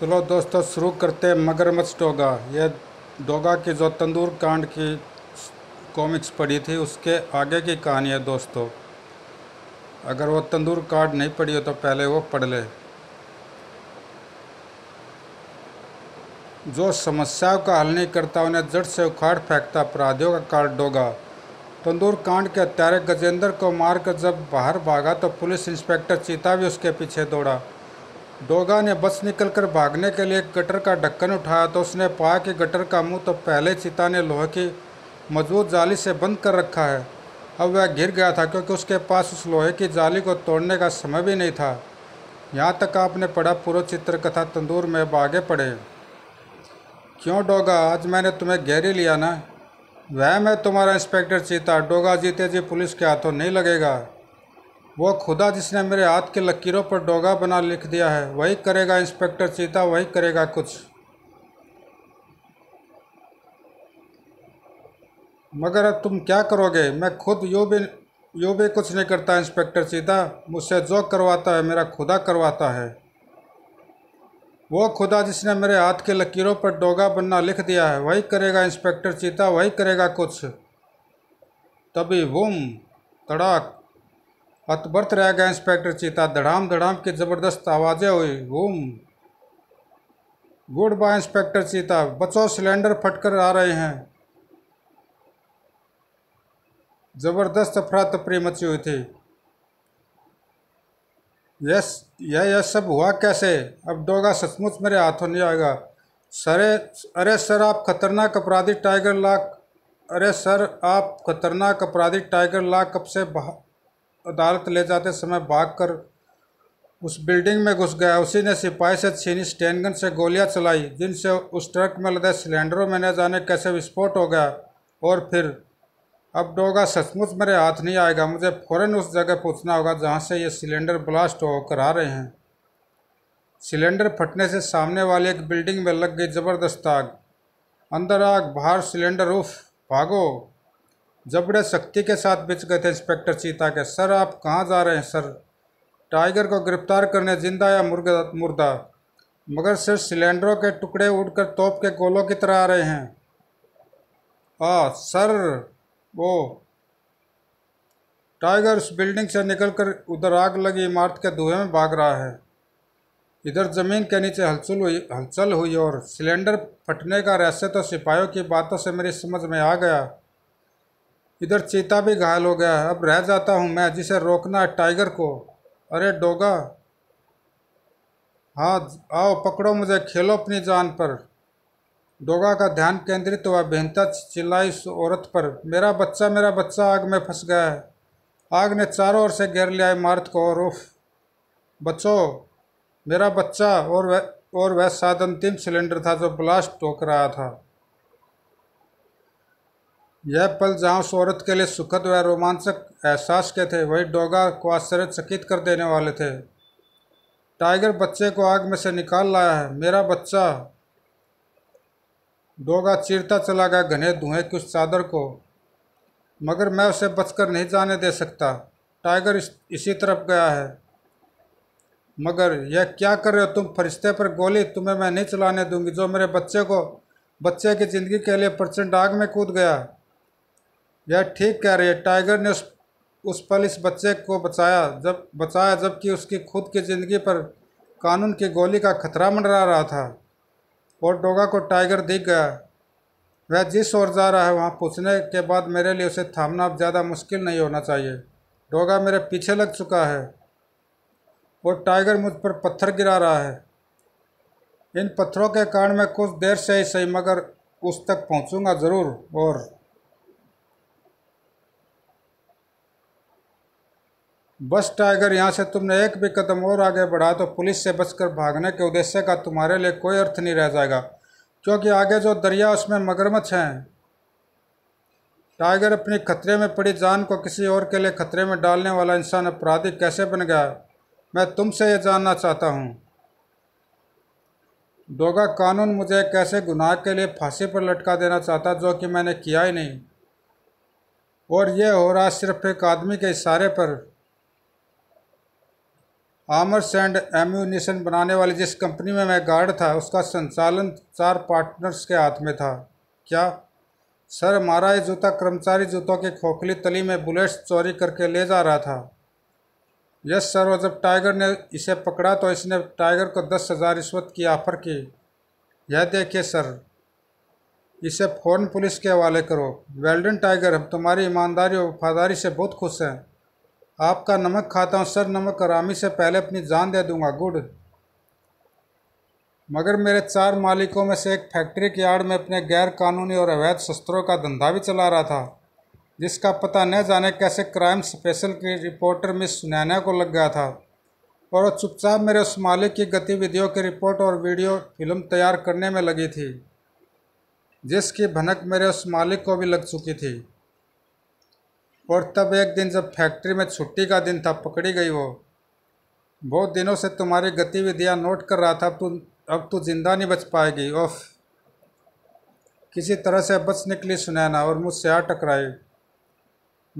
चलो दोस्तों तो शुरू करते हैं मगरमच्छ डोगा ये डोगा की जो तंदूर कांड की कॉमिक्स पढ़ी थी उसके आगे की कहानी है दोस्तों अगर वो तंदूर कांड नहीं पढ़ी हो तो पहले वो पढ़ ले जो समस्याओं का हल नहीं करता उन्हें जड़ से उखाड़ फेंकता अपराधियों का कार्ड डोगा तंदूर कांड के अत्यारे गजेंद्र को मारकर जब बाहर भागा तो पुलिस इंस्पेक्टर चीता भी उसके पीछे दौड़ा डोगा ने बस निकलकर भागने के लिए गटर का ढक्कन उठाया तो उसने पाया कि गटर का मुंह तो पहले चिता ने लोहे की मजबूत जाली से बंद कर रखा है अब वह गिर गया था क्योंकि उसके पास उस लोहे की जाली को तोड़ने का समय भी नहीं था यहाँ तक आपने पढ़ा पूर्व चित्रकथा तंदूर में भागे पड़े क्यों डोगा आज मैंने तुम्हें घेरी लिया ना वह मैं तुम्हारा इंस्पेक्टर चीता डोगा जीते जी पुलिस के हाथों नहीं लगेगा वह खुदा जिसने मेरे हाथ के लकीरों पर डोगा बना लिख दिया है वही करेगा इंस्पेक्टर चीता वही करेगा कुछ मगर अब तुम क्या करोगे मैं खुद यो भी यो भी कुछ नहीं करता इंस्पेक्टर चीता मुझसे जो करवाता है मेरा खुदा करवाता है वो खुदा जिसने मेरे हाथ के लकीरों पर डोगा बनना लिख दिया है वही करेगा इंस्पेक्टर चीता वही करेगा कुछ तभी वुम तड़ाक हतबर्थ रह गया इंस्पेक्टर चीता धड़ाम धड़ाम की ज़बरदस्त आवाज़ें हुई घूम गुड बाय इंस्पेक्टर चीता बचो सिलेंडर फटकर आ रहे हैं ज़बरदस्त अफरा तफरी तो मची हुई थी यस यह यह सब हुआ कैसे अब डोगा सचमुच मेरे हाथों नहीं आएगा सरे अरे सर आप खतरनाक अपराधी टाइगर लाख अरे सर आप खतरनाक अपराधी टाइगर लाक कब से बाहर अदालत ले जाते समय भागकर उस बिल्डिंग में घुस गया उसी ने सिपाही से छीनी स्टैंडगन से गोलियां चलाई जिनसे उस ट्रक में लदे सिलेंडरों में न जाने कैसे विस्फोट हो गया और फिर अब डोगा सचमुच मेरे हाथ नहीं आएगा मुझे फ़ौरन उस जगह पूछना होगा जहाँ से ये सिलेंडर ब्लास्ट होकर आ रहे हैं सिलेंडर फटने से सामने वाली एक बिल्डिंग में लग गई ज़बरदस्त आग अंदर आग बाहर सिलेंडर उफ भागो जबड़े सख्ती के साथ बिछ गए थे इंस्पेक्टर चीता के सर आप कहाँ जा रहे हैं सर टाइगर को गिरफ्तार करने जिंदा या मुर्दा मगर सिर्फ सिलेंडरों के टुकड़े उड़कर तोप के गोलों की तरह आ रहे हैं आ सर वो टाइगर उस बिल्डिंग से निकलकर उधर आग लगी इमारत के धुएं में भाग रहा है इधर ज़मीन के नीचे हलचल हुई हलचल हुई और सिलेंडर फटने का रहस्य तो सिपाहियों की बातों से मेरी समझ में आ गया इधर चीता भी घायल हो गया है अब रह जाता हूँ मैं जिसे रोकना है टाइगर को अरे डोगा हाँ आओ पकड़ो मुझे खेलो अपनी जान पर डोगा का ध्यान केंद्रित हुआ बेहनता चिल्लाई उस औरत पर मेरा बच्चा मेरा बच्चा आग में फंस गया है आग ने चारों ओर से घेर लिया इमारत को और उफ बच्चो मेरा बच्चा और वह और वह साधन अंतिम सिलेंडर था जो ब्लास्ट टोक रहा था यह पल जहाँ उस औरत के लिए सुखद व रोमांचक एहसास के थे वही डोगा को आश्चर्य चकित कर देने वाले थे टाइगर बच्चे को आग में से निकाल लाया है मेरा बच्चा डोगा चीरता चला गया घने धुएं की उस चादर को मगर मैं उसे बचकर नहीं जाने दे सकता टाइगर इस, इसी तरफ गया है मगर यह क्या कर रहे हो तुम फरिश्ते पर गोली तुम्हें मैं नहीं चलाने दूंगी जो मेरे बच्चे को बच्चे की ज़िंदगी के लिए प्रचंड आग में कूद गया यह ठीक कह रही है टाइगर ने उस उस पल इस बच्चे को बचाया जब बचाया जबकि उसकी खुद की ज़िंदगी पर कानून की गोली का खतरा मंडरा रहा था और डोगा को टाइगर दिख गया वह जिस ओर जा रहा है वहाँ पूछने के बाद मेरे लिए उसे थामना अब ज़्यादा मुश्किल नहीं होना चाहिए डोगा मेरे पीछे लग चुका है और टाइगर मुझ पर पत्थर गिरा रहा है इन पत्थरों के कारण मैं कुछ देर से ही सही मगर उस तक पहुँचूँगा ज़रूर और बस टाइगर यहाँ से तुमने एक भी कदम और आगे बढ़ा तो पुलिस से बचकर भागने के उद्देश्य का तुम्हारे लिए कोई अर्थ नहीं रह जाएगा क्योंकि आगे जो दरिया उसमें मगरमच्छ हैं टाइगर अपने खतरे में पड़ी जान को किसी और के लिए खतरे में डालने वाला इंसान अपराधी कैसे बन गया मैं तुमसे यह जानना चाहता हूँ दोगा कानून मुझे कैसे गुनाह के लिए फांसी पर लटका देना चाहता जो कि मैंने किया ही नहीं और यह हो रहा सिर्फ एक आदमी के इशारे पर आर्मर्स एंड एम्यूनिशन बनाने वाली जिस कंपनी में मैं गार्ड था उसका संचालन चार पार्टनर्स के हाथ में था क्या सर मारा ये जूता कर्मचारी जूतों के खोखली तली में बुलेट्स चोरी करके ले जा रहा था यस सर और जब टाइगर ने इसे पकड़ा तो इसने टाइगर को दस हज़ार रिश्वत की ऑफर की यह देखिए सर इसे फ़ौरन पुलिस के हवाले करो वेल्डन टाइगर हम तुम्हारी ईमानदारी और वफादारी से बहुत खुश हैं आपका नमक खाता हूँ सर नमक आरामी से पहले अपनी जान दे दूँगा गुड मगर मेरे चार मालिकों में से एक फैक्ट्री के यार्ड में अपने गैर कानूनी और अवैध शस्त्रों का धंधा भी चला रहा था जिसका पता न जाने कैसे क्राइम स्पेशल की रिपोर्टर मिस सुनैना को लग गया था और वो चुपचाप मेरे उस मालिक की गतिविधियों की रिपोर्ट और वीडियो फिल्म तैयार करने में लगी थी जिसकी भनक मेरे उस मालिक को भी लग चुकी थी और तब एक दिन जब फैक्ट्री में छुट्टी का दिन था पकड़ी गई वो बहुत दिनों से तुम्हारी गतिविधियाँ नोट कर रहा था अब तू अब तू जिंदा नहीं बच पाएगी ओफ किसी तरह से बच निकली सुनैना और मुझसे आ टकराई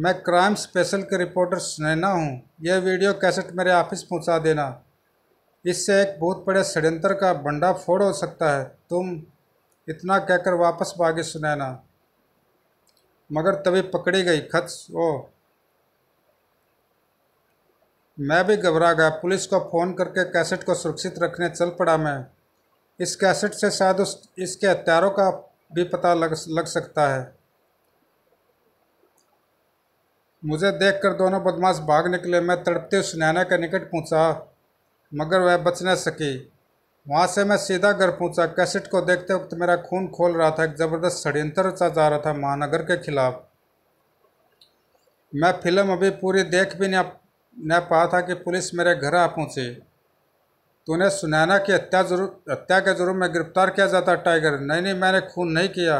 मैं क्राइम स्पेशल के रिपोर्टर सुनैना हूँ यह वीडियो कैसेट मेरे ऑफिस पहुँचा देना इससे एक बहुत बड़े षड्यंत्र का फोड़ हो सकता है तुम इतना कहकर वापस भागे सुनैना मगर तवे पकड़े गए खत ओ मैं भी घबरा गया पुलिस को फ़ोन करके कैसेट को सुरक्षित रखने चल पड़ा मैं इस कैसेट से शायद उस इसके हत्यारों का भी पता लग लग सकता है मुझे देखकर दोनों बदमाश भाग निकले मैं तड़पते उस नैना के निकट पहुंचा मगर वह बच न सकी वहाँ से मैं सीधा घर पहुँचा कैसेट को देखते वक्त मेरा खून खोल रहा था एक ज़बरदस्त षड्यंत्र रचा जा रहा था महानगर के खिलाफ मैं फिल्म अभी पूरी देख भी न पाया था कि पुलिस मेरे घर आ पहुँची तूने सुनैना की हत्या जरूर हत्या के जरूर में गिरफ्तार किया जाता टाइगर नहीं नहीं मैंने खून नहीं किया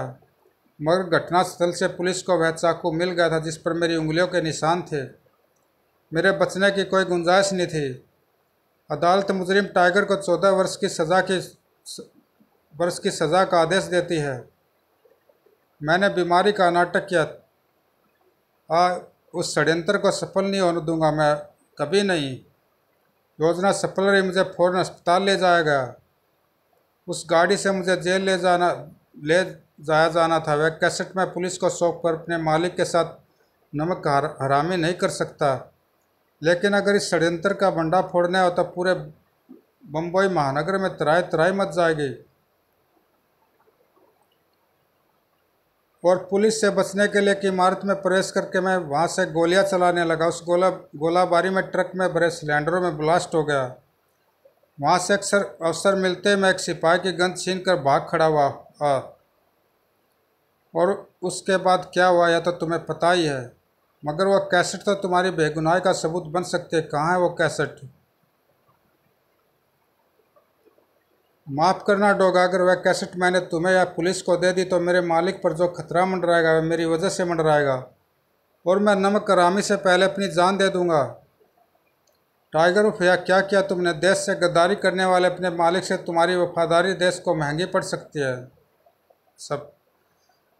मगर घटनास्थल से पुलिस को वह चाकू मिल गया था जिस पर मेरी उंगलियों के निशान थे मेरे बचने की कोई गुंजाइश नहीं थी अदालत मुजरिम टाइगर को चौदह वर्ष की सज़ा की वर्ष की सज़ा का आदेश देती है मैंने बीमारी का नाटक किया आ उस षडयंत्र को सफल नहीं होने दूंगा मैं कभी नहीं योजना सफल रही मुझे फ़ौरन अस्पताल ले जाया गया उस गाड़ी से मुझे जेल ले जाना ले जाया जाना था वह कैसेट में पुलिस को सौंप कर अपने मालिक के साथ नमक हरामी नहीं कर सकता लेकिन अगर इस षड्यंत्र का भंडा फोड़ना हो तो पूरे बम्बई महानगर में तराई तराई मच जाएगी और पुलिस से बचने के लिए एक इमारत में प्रवेश करके मैं वहाँ से गोलियाँ चलाने लगा उस गोला गोलाबारी में ट्रक में भरे सिलेंडरों में ब्लास्ट हो गया वहाँ से अक्सर अवसर मिलते मैं एक सिपाही की गंद छीन कर भाग खड़ा हुआ और उसके बाद क्या हुआ या तो तुम्हें पता ही है मगर वह कैसेट तो तुम्हारी बेगुनाही का सबूत बन सकते कहाँ है वो कैसेट माफ़ करना डोगा अगर वह कैसेट मैंने तुम्हें या पुलिस को दे दी तो मेरे मालिक पर जो खतरा मंडराएगा वह मेरी वजह से मंडराएगा और मैं नमक करामी से पहले अपनी जान दे दूंगा टाइगर या क्या किया तुमने देश से गद्दारी करने वाले अपने मालिक से तुम्हारी वफादारी देश को महंगी पड़ सकती है सब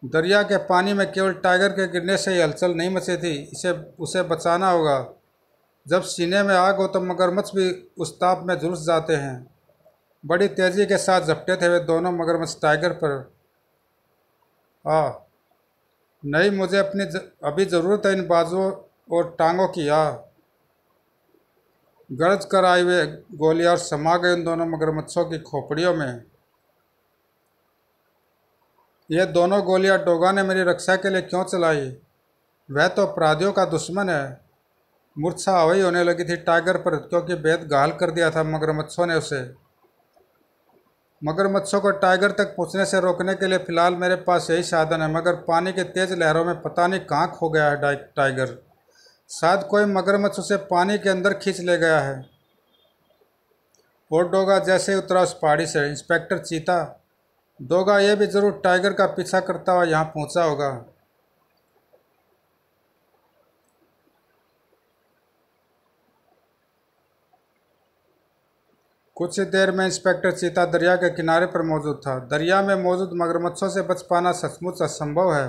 दरिया के पानी में केवल टाइगर के गिरने से ही हलचल नहीं मची थी इसे उसे बचाना होगा जब सीने में आग हो तो मगरमच्छ भी उस ताप में झुलस जाते हैं बड़ी तेज़ी के साथ झपटे थे वे दोनों मगरमच्छ टाइगर पर आ नहीं मुझे अपनी ज, अभी ज़रूरत है इन बाजुओं और टांगों की आ गरज कर आए हुए गोलियां और समा गए उन दोनों मगरमच्छों की खोपड़ियों में ये दोनों गोलियां डोगा ने मेरी रक्षा के लिए क्यों चलाई वह तो अपराधियों का दुश्मन है मूर्छा हवाई होने लगी थी टाइगर पर क्योंकि बेद घाल कर दिया था मगरमच्छों ने उसे मगरमच्छों को टाइगर तक पहुंचने से रोकने के लिए फ़िलहाल मेरे पास यही साधन है मगर पानी के तेज़ लहरों में पता नहीं कहाँ खो गया है टाइगर शायद कोई मगरमच्छ उसे पानी के अंदर खींच ले गया है और डोगा जैसे उतरा उस पहाड़ी से इंस्पेक्टर चीता दोगा यह भी ज़रूर टाइगर का पीछा करता हुआ यहाँ पहुंचा होगा कुछ ही देर में इंस्पेक्टर चीता दरिया के किनारे पर मौजूद था दरिया में मौजूद मगरमच्छों से बच पाना सचमुच असंभव है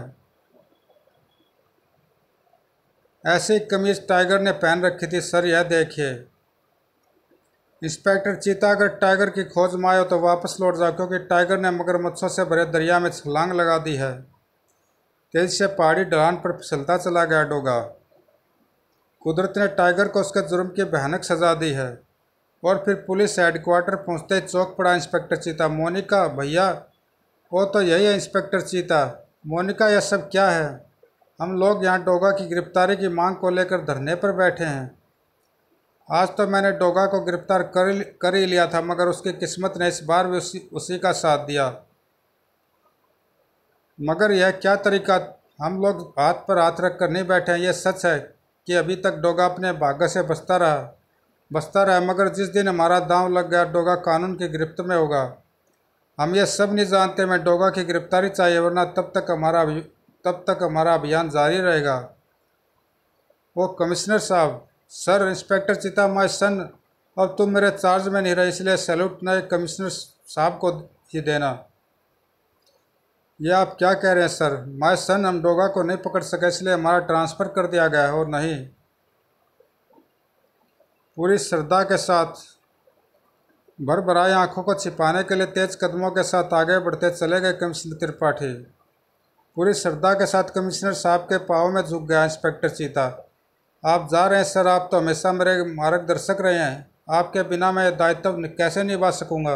ऐसी कमीज टाइगर ने पहन रखी थी सर यह देखिए इंस्पेक्टर चीता अगर टाइगर की खोज में आयो तो वापस लौट जाओ क्योंकि टाइगर ने मगरमच्छों से भरे दरिया में छलांग लगा दी है तेज से पहाड़ी ढलान पर फिसलता चला गया डोगा कुदरत ने टाइगर को उसके जुर्म की भयानक सजा दी है और फिर पुलिस हेडक्वार्टर पहुँचते चौक पड़ा इंस्पेक्टर चीता मोनिका भैया वो तो यही है इंस्पेक्टर चीता मोनिका यह सब क्या है हम लोग यहाँ डोगा की गिरफ्तारी की मांग को लेकर धरने पर बैठे हैं आज तो मैंने डोगा को गिरफ्तार कर कर ही लिया था मगर उसकी किस्मत ने इस बार भी उसी उसी का साथ दिया मगर यह क्या तरीका हम लोग हाथ पर हाथ रख कर नहीं बैठे हैं यह सच है कि अभी तक डोगा अपने भाग्य से बचता रहा बचता रहा मगर जिस दिन हमारा दांव लग गया डोगा कानून की गिरफ्त में होगा हम यह सब नहीं जानते मैं डोगा की गिरफ्तारी चाहिए वरना तब तक हमारा तब तक हमारा अभियान जारी रहेगा वो कमिश्नर साहब सर इंस्पेक्टर चिता माई सन अब तुम मेरे चार्ज में नहीं रहे इसलिए सैल्यूट नए कमिश्नर साहब को ही देना ये आप क्या कह रहे हैं सर माई सन हम डोगा को नहीं पकड़ सके इसलिए हमारा ट्रांसफ़र कर दिया गया है और नहीं पूरी श्रद्धा के साथ भर भराई आँखों को छिपाने के लिए तेज कदमों के साथ आगे बढ़ते चले गए कमिश्नर त्रिपाठी पूरी श्रद्धा के साथ कमिश्नर साहब के पाँव में झुक गया इंस्पेक्टर चीता आप जा रहे हैं सर आप तो हमेशा मेरे मार्गदर्शक रहे हैं आपके बिना मैं दायित्व कैसे निभा सकूँगा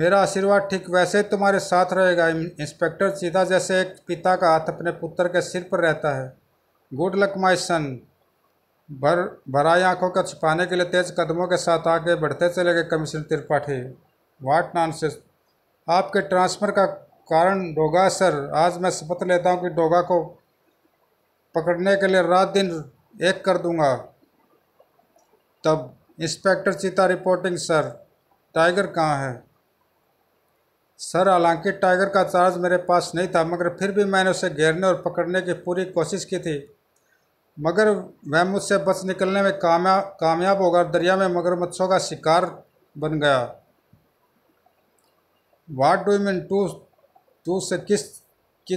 मेरा आशीर्वाद ठीक वैसे ही तुम्हारे साथ रहेगा इंस्पेक्टर सीधा जैसे एक पिता का हाथ अपने पुत्र के सिर पर रहता है गुड लक माई सन भर भराई आंखों का छुपाने के लिए तेज कदमों के साथ आगे बढ़ते चले गए कमिश्नर त्रिपाठी वाट से आपके ट्रांसफ़र का कारण डोगा सर आज मैं शपथ लेता हूँ कि डोगा को पकड़ने के लिए रात दिन एक कर दूंगा तब इंस्पेक्टर चीता रिपोर्टिंग सर टाइगर कहाँ है सर हालांकि टाइगर का चार्ज मेरे पास नहीं था मगर फिर भी मैंने उसे घेरने और पकड़ने की पूरी कोशिश की थी मगर वह मुझसे बच निकलने में कामया कामयाब होगा दरिया में मगरमच्छों का शिकार बन गया what do you mean to to say किस कि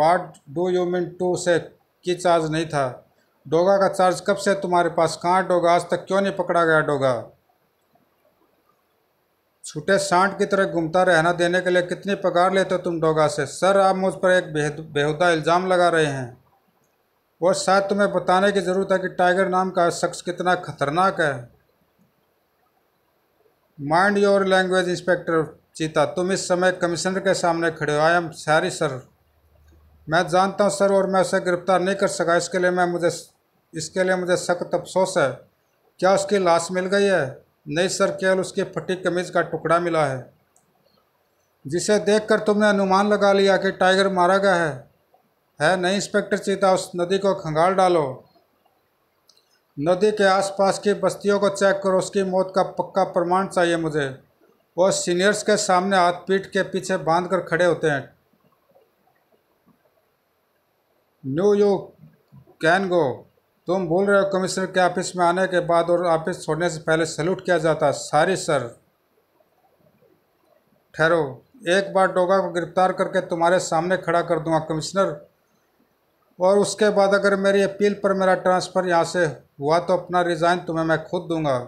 what do you mean to say कि चार्ज नहीं था डोगा का चार्ज कब से तुम्हारे पास कहाँ डोगा आज तक क्यों नहीं पकड़ा गया डोगा छूटे सांड की तरह घूमता रहना देने के लिए कितनी पगार लेते हो तुम डोगा से सर आप मुझ पर एक बेहुदा इल्ज़ाम लगा रहे हैं और शायद तुम्हें बताने की ज़रूरत है कि टाइगर नाम का शख्स कितना खतरनाक है mind your language inspector Cheeta तुम इस समय कमिश्नर के सामने खड़े हो आई एम सॉरी सर मैं जानता हूँ सर और मैं उसे गिरफ्तार नहीं कर सका इसके लिए मैं मुझे इसके लिए मुझे सख्त अफसोस है क्या उसकी लाश मिल गई है नहीं सर केवल उसकी फटी कमीज का टुकड़ा मिला है जिसे देखकर तुमने अनुमान लगा लिया कि टाइगर मारा गया है है नहीं इंस्पेक्टर चीता उस नदी को खंगाल डालो नदी के आसपास की बस्तियों को चेक करो उसकी मौत का पक्का प्रमाण चाहिए मुझे और सीनियर्स के सामने हाथ पीठ के पीछे बांध कर खड़े होते हैं नो यू कैन गो तुम बोल रहे हो कमिश्नर के ऑफिस में आने के बाद और ऑफिस छोड़ने से पहले सैल्यूट किया जाता सारी सर ठहरो एक बार डोगा को गिरफ्तार करके तुम्हारे सामने खड़ा कर दूंगा कमिश्नर और उसके बाद अगर मेरी अपील पर मेरा ट्रांसफ़र यहाँ से हुआ तो अपना रिज़ाइन तुम्हें मैं खुद दूंगा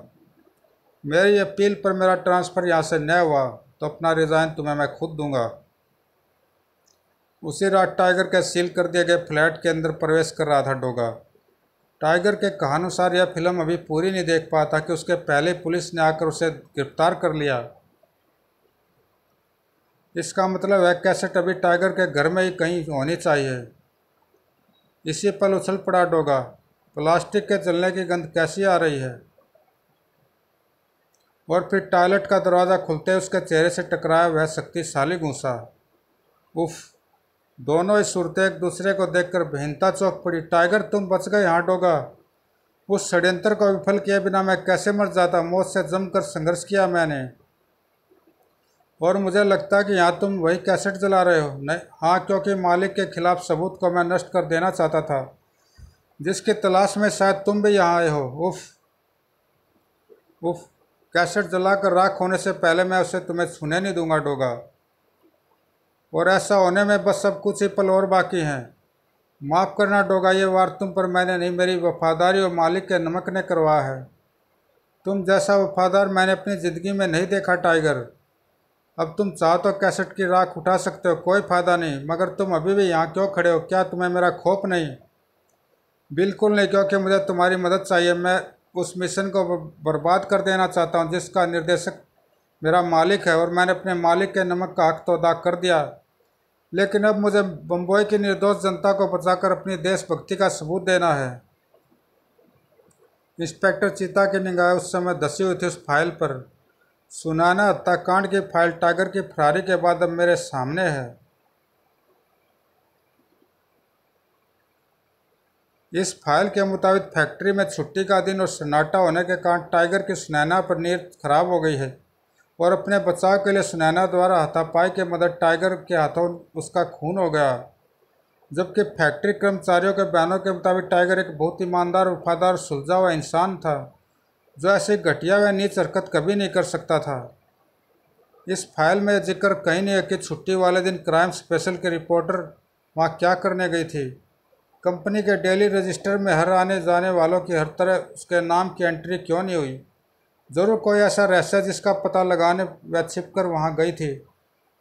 मेरी अपील पर मेरा ट्रांसफ़र यहाँ से नहीं हुआ तो अपना रिज़ाइन तुम्हें मैं खुद दूंगा उसे रात टाइगर के सील कर दिए गए फ्लैट के अंदर प्रवेश कर रहा था डोगा टाइगर के कहानुसार यह फिल्म अभी पूरी नहीं देख था कि उसके पहले पुलिस ने आकर उसे गिरफ्तार कर लिया इसका मतलब है कैसेट अभी टाइगर के घर में ही कहीं होनी चाहिए इसी पल उछल पड़ा डोगा प्लास्टिक के जलने की गंध कैसी आ रही है और फिर टॉयलेट का दरवाज़ा खुलते उसके चेहरे से टकराया वह शक्तिशाली घूसा उफ़ दोनों ही सूरतें एक दूसरे को देखकर भिन्नता चौक पड़ी टाइगर तुम बच गए हाँ डोगा उस षड्यंत्र को विफल किए बिना मैं कैसे मर जाता मौत से जमकर संघर्ष किया मैंने और मुझे लगता कि यहाँ तुम वही कैसेट जला रहे हो नहीं हाँ क्योंकि मालिक के खिलाफ सबूत को मैं नष्ट कर देना चाहता था जिसकी तलाश में शायद तुम भी यहाँ आए हो उफ उफ कैसेट जलाकर राख होने से पहले मैं उसे तुम्हें छूने नहीं दूंगा डोगा और ऐसा होने में बस सब कुछ ही पल और बाकी हैं माफ़ करना डोगा ये वार तुम पर मैंने नहीं मेरी वफादारी और मालिक के नमक ने करवा है तुम जैसा वफादार मैंने अपनी ज़िंदगी में नहीं देखा टाइगर अब तुम चाहो तो कैसेट की राख उठा सकते हो कोई फ़ायदा नहीं मगर तुम अभी भी यहाँ क्यों खड़े हो क्या तुम्हें मेरा खोप नहीं बिल्कुल नहीं क्योंकि मुझे तुम्हारी मदद चाहिए मैं उस मिशन को बर्बाद कर देना चाहता हूँ जिसका निर्देशक मेरा मालिक है और मैंने अपने मालिक के नमक का हक तो अदा कर दिया लेकिन अब मुझे बम्बई की निर्दोष जनता को बचाकर अपनी देशभक्ति का सबूत देना है इंस्पेक्टर चीता की निगाह उस समय धसी हुई थी उस फाइल पर सुनाना हत्याकांड की फाइल टाइगर की फरारी के बाद अब मेरे सामने है इस फाइल के मुताबिक फैक्ट्री में छुट्टी का दिन और सन्नाटा होने के कारण टाइगर की सुनैना पर नींद खराब हो गई है और अपने बचाव के लिए सुनैना द्वारा हाथापाई के मदद टाइगर के हाथों उसका खून हो गया जबकि फैक्ट्री कर्मचारियों के बयानों के मुताबिक टाइगर एक बहुत ईमानदार वफादार सुलझा हुआ इंसान था जो ऐसी घटिया व नीच हरकत कभी नहीं कर सकता था इस फाइल में जिक्र कहीं नहीं है कि छुट्टी वाले दिन क्राइम स्पेशल के रिपोर्टर वहाँ क्या करने गई थी कंपनी के डेली रजिस्टर में हर आने जाने वालों की हर तरह उसके नाम की एंट्री क्यों नहीं हुई ज़रूर कोई ऐसा रहस्य जिसका पता लगाने व छिप कर वहाँ गई थी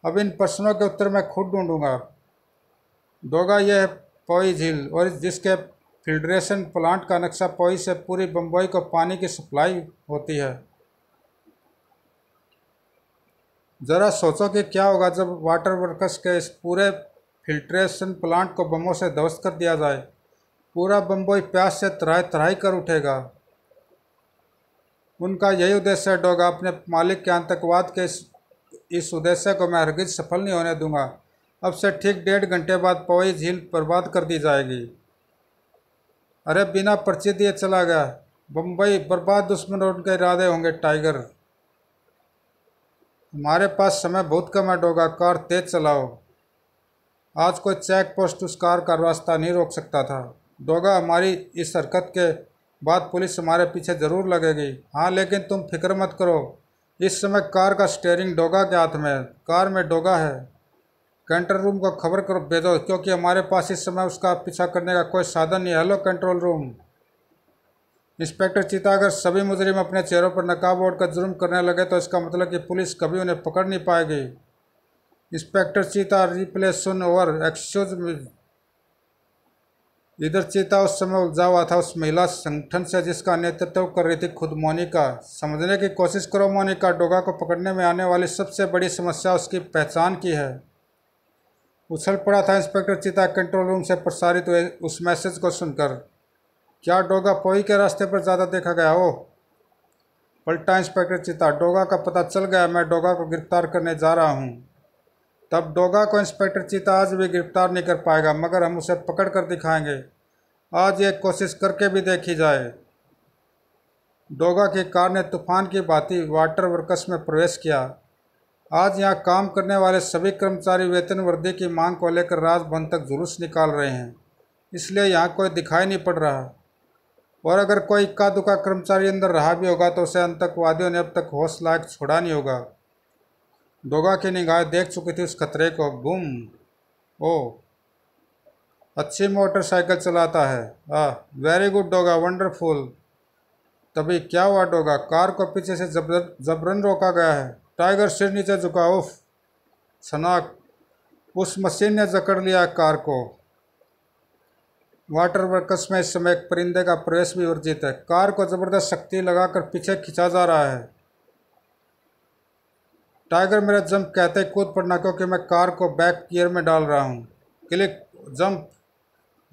अब इन प्रश्नों के उत्तर मैं खुद ढूंढूंगा दोगा यह पोई झील और जिसके फिल्ट्रेशन प्लांट का नक्शा पोई से पूरी बम्बई को पानी की सप्लाई होती है ज़रा सोचो कि क्या होगा जब वाटर वर्कर्स के इस पूरे फिल्ट्रेशन प्लांट को बमों से ध्वस्त कर दिया जाए पूरा बम्बई प्यास से तराई तराई कर उठेगा उनका यही उद्देश्य है डोगा अपने मालिक के आतंकवाद के इस, इस उद्देश्य को मैं हरगिज सफल नहीं होने दूंगा अब से ठीक डेढ़ घंटे बाद पवई झील बर्बाद कर दी जाएगी अरे बिना पर्ची दिए चला गया बम्बई बर्बाद दुश्मन और उनके इरादे होंगे टाइगर हमारे पास समय बहुत कम है डोगा कार तेज चलाओ आज कोई चेक पोस्ट उस कार का रास्ता नहीं रोक सकता था डोगा हमारी इस हरकत के बाद पुलिस हमारे पीछे ज़रूर लगेगी हाँ लेकिन तुम फिक्र मत करो इस समय कार का स्टेयरिंग डोगा के हाथ में कार में डोगा है कंट्रोल रूम को खबर कर भेजो क्योंकि हमारे पास इस समय उसका पीछा करने का कोई साधन नहीं hello control room inspector Chitagar अगर सभी मुजरिम अपने चेहरों पर नकाब ओढ़ कर जुर्म करने लगे तो इसका मतलब कि पुलिस कभी उन्हें पकड़ नहीं पाएगी इंस्पेक्टर चीता रिप्लेस ओवर एक्सक्यूज इधर चेता उस समय उलझा हुआ था उस महिला संगठन से जिसका नेतृत्व कर रही थी खुद मोनिका समझने की कोशिश करो मोनिका डोगा को पकड़ने में आने वाली सबसे बड़ी समस्या उसकी पहचान की है उछल पड़ा था इंस्पेक्टर चीता कंट्रोल रूम से प्रसारित हुए उस मैसेज को सुनकर क्या डोगा पोई के रास्ते पर ज़्यादा देखा गया हो पलटा इंस्पेक्टर चीता डोगा का पता चल गया मैं डोगा को गिरफ्तार करने जा रहा हूँ तब डोगा को इंस्पेक्टर चीता आज भी गिरफ्तार नहीं कर पाएगा मगर हम उसे पकड़ कर दिखाएंगे आज ये कोशिश करके भी देखी जाए डोगा की कार ने तूफान की भांति वाटर वर्कस में प्रवेश किया आज यहाँ काम करने वाले सभी कर्मचारी वेतन वृद्धि की मांग को लेकर राजभवन तक जुलूस निकाल रहे हैं इसलिए यहाँ कोई दिखाई नहीं पड़ रहा और अगर कोई इक्का दुक्का कर्मचारी अंदर रहा भी होगा तो उसे आतंकवादियों ने अब तक होश लायक छोड़ा नहीं होगा डोगा की निगाह देख चुकी थी उस खतरे को बुम ओ अच्छी मोटरसाइकिल चलाता है आ वेरी गुड डोगा वंडरफुल तभी क्या हुआ डोगा कार को पीछे से जबर जबरन रोका गया है टाइगर सिर नीचे झुका उफ सना उस मशीन ने जकड़ लिया कार को वाटर वर्कस में इस समय एक परिंदे का प्रवेश भी वर्जित है कार को ज़बरदस्त शक्ति लगाकर पीछे खींचा जा रहा है टाइगर मेरा जंप कहते ही कूद पड़ना क्योंकि मैं कार को बैक गियर में डाल रहा हूँ क्लिक जंप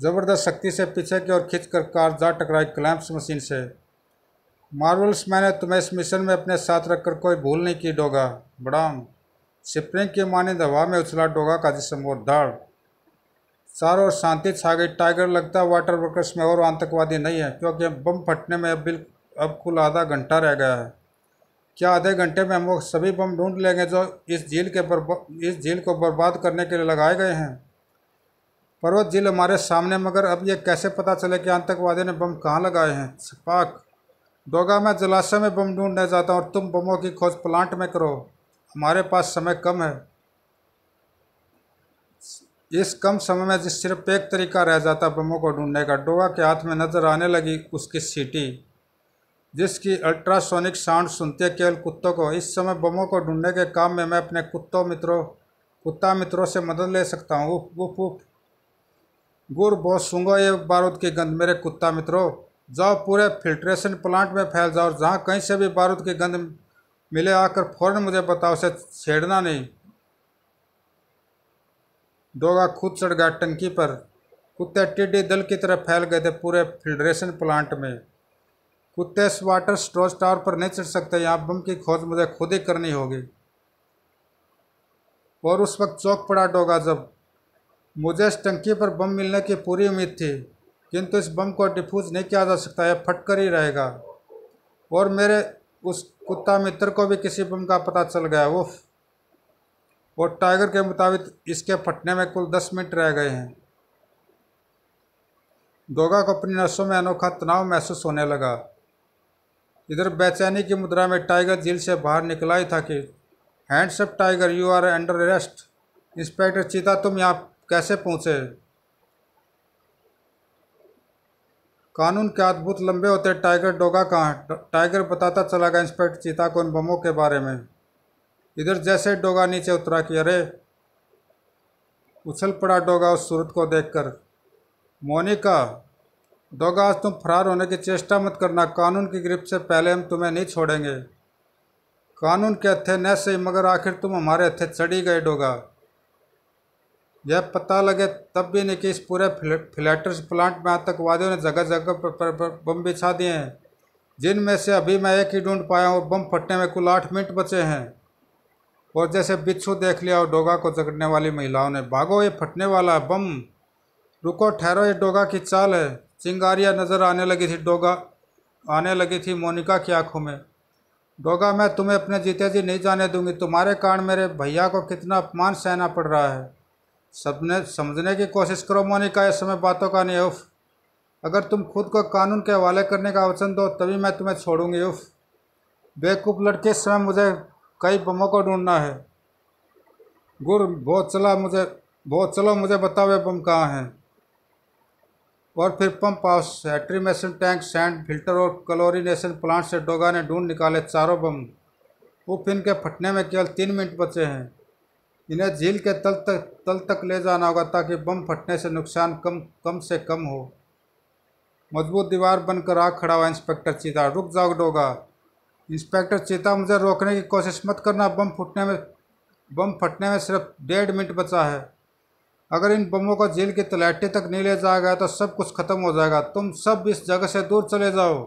ज़बरदस्त शक्ति से पीछे की ओर खींच कर कार जा टकराई क्लैंप्स मशीन से मार्वल्स मैंने तुम्हें इस मिशन में अपने साथ रखकर कोई भूल नहीं की डोगा बड़ाम स्प्रिंग की माने दवा में उछला डोगा का जिसम और धाड़ चारों ओर शांति छा गई टाइगर लगता है वाटर वर्कर्स में और आतंकवादी नहीं है क्योंकि बम फटने में अब बिल अब कुल आधा घंटा रह गया है क्या आधे घंटे में हम वो सभी बम ढूंढ लेंगे जो इस झील के इस झील को बर्बाद करने के लिए लगाए गए हैं पर्वत झील हमारे सामने मगर अब ये कैसे पता चले कि आतंकवादियों ने बम कहाँ लगाए हैं पाक दोगा मैं जलाशय में बम ढूंढने जाता हूँ और तुम बमों की खोज प्लांट में करो हमारे पास समय कम है इस कम समय में जिस सिर्फ एक तरीका रह जाता बमों को ढूंढने का डोगा के हाथ में नज़र आने लगी उसकी सीटी जिसकी अल्ट्रासोनिक साउंड सुनते केवल कुत्तों को इस समय बमों को ढूंढने के काम में मैं अपने कुत्तों मित्रों कुत्ता मित्रों से मदद ले सकता हूँ उफ उफ उफ गुर बहुत सूंगा ये बारूद की गंध मेरे कुत्ता मित्रों जाओ पूरे फिल्ट्रेशन प्लांट में फैल जाओ जहाँ कहीं से भी बारूद की गंध मिले आकर फ़ौरन मुझे बताओ उसे छेड़ना नहीं डोगा खुद चढ़ गया टंकी पर कुत्ते टिड्डी दल की तरह फैल गए थे पूरे फिल्ट्रेशन प्लांट में कुत्ते वाटर स्टोरेज टावर पर नहीं चढ़ सकते यहाँ बम की खोज मुझे खुद ही करनी होगी और उस वक्त चौक पड़ा डोगा जब मुझे इस टंकी पर बम मिलने की पूरी उम्मीद थी किंतु इस बम को डिफ्यूज नहीं किया जा सकता यह फटकर ही रहेगा और मेरे उस कुत्ता मित्र को भी किसी बम का पता चल गया वो और टाइगर के मुताबिक इसके फटने में कुल दस मिनट रह गए हैं डोगा को अपनी नसों में अनोखा तनाव महसूस होने लगा इधर बेचैनी की मुद्रा में टाइगर जेल से बाहर निकला ही था कि hands up tiger you are under arrest inspector Cheeta तुम यहाँ कैसे पहुँचे कानून के अद्भुत लंबे होते टाइगर डोगा कहाँ टाइगर बताता चला गया इंस्पेक्टर चीता को उन बमों के बारे में इधर जैसे डोगा नीचे उतरा कि अरे उछल पड़ा डोगा उस सूरत को देखकर मोनिका दोगाज तुम फरार होने की चेष्टा मत करना कानून की गिरफ्त से पहले हम तुम्हें नहीं छोड़ेंगे कानून के हथे न सही मगर आखिर तुम हमारे हथे चढ़ी गए डोगा यह पता लगे तब भी नहीं कि इस पूरे फ्लैटर्स प्लांट में आतंकवादियों ने जगह जगह पर, बम बिछा दिए हैं जिनमें से अभी मैं एक ही ढूंढ पाया हूँ बम फटने में कुल आठ मिनट बचे हैं और जैसे बिच्छू देख लिया और डोगा को जगड़ने वाली महिलाओं ने भागो ये फटने वाला है बम रुको ठहरो ये डोगा की चाल है चिंगारियाँ नज़र आने लगी थी डोगा आने लगी थी मोनिका की आंखों में डोगा मैं तुम्हें अपने जीते जी नहीं जाने दूंगी तुम्हारे कारण मेरे भैया को कितना अपमान सहना पड़ रहा है सबने समझने की कोशिश करो मोनिका इस समय बातों का नहीं उफ अगर तुम खुद को कानून के हवाले करने का वचन दो तभी मैं तुम्हें छोड़ूंगी उफ बेवकूफ़ लड़के इस समय मुझे कई बमों को ढूंढना है गुर बहुत चला मुझे बहुत चलो मुझे बताओ वे बम कहाँ हैं और फिर पंप हाउस एट्रीमेशन टैंक सैंड फिल्टर और क्लोरीनेशन प्लांट से डोगा ने ढूंढ निकाले चारों बम उप इनके फटने में केवल तीन मिनट बचे हैं इन्हें झील के तल तक तल तक ले जाना होगा ताकि बम फटने से नुकसान कम कम से कम हो मजबूत दीवार बनकर आग खड़ा हुआ इंस्पेक्टर चीता रुक जाओ डोगा इंस्पेक्टर चीता मुझे रोकने की कोशिश मत करना बम फूटने में बम फटने में सिर्फ डेढ़ मिनट बचा है अगर इन बमों को जेल के तलाटे तक नहीं ले जाया गया तो सब कुछ ख़त्म हो जाएगा तुम सब इस जगह से दूर चले जाओ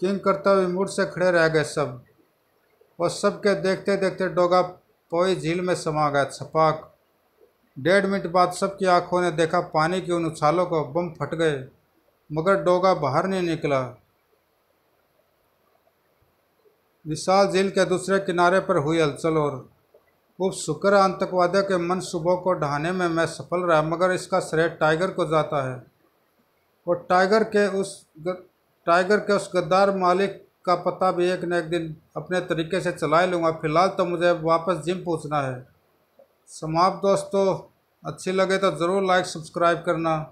किंग करते मूड से खड़े रह गए सब और सब के देखते देखते डोगा पोई झील में समा गया छपाक डेढ़ मिनट बाद सबकी आंखों ने देखा पानी के उन उछालों को बम फट गए मगर डोगा बाहर नहीं निकला विशाल झील के दूसरे किनारे पर हुई हलचल और वो शुक्र आतंकवादियों के मन सुबह को ढहाने में मैं सफल रहा मगर इसका श्रेय टाइगर को जाता है और टाइगर के उस टाइगर के उस गद्दार मालिक का पता भी एक न एक दिन अपने तरीके से चला लूँगा फ़िलहाल तो मुझे वापस जिम पहुँचना है समाप्त दोस्तों अच्छी लगे तो ज़रूर लाइक सब्सक्राइब करना